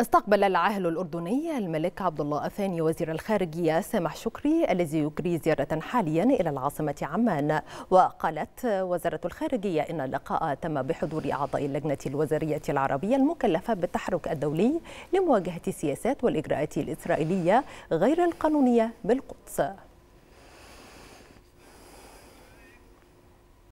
استقبل العاهل الأردني الملك عبد الله الثاني وزير الخارجية سامح شكري الذي يجري زيارة حاليا إلى العاصمة عمان وقالت وزارة الخارجية إن اللقاء تم بحضور أعضاء اللجنة الوزارية العربية المكلفة بالتحرك الدولي لمواجهة السياسات والإجراءات الإسرائيلية غير القانونية بالقدس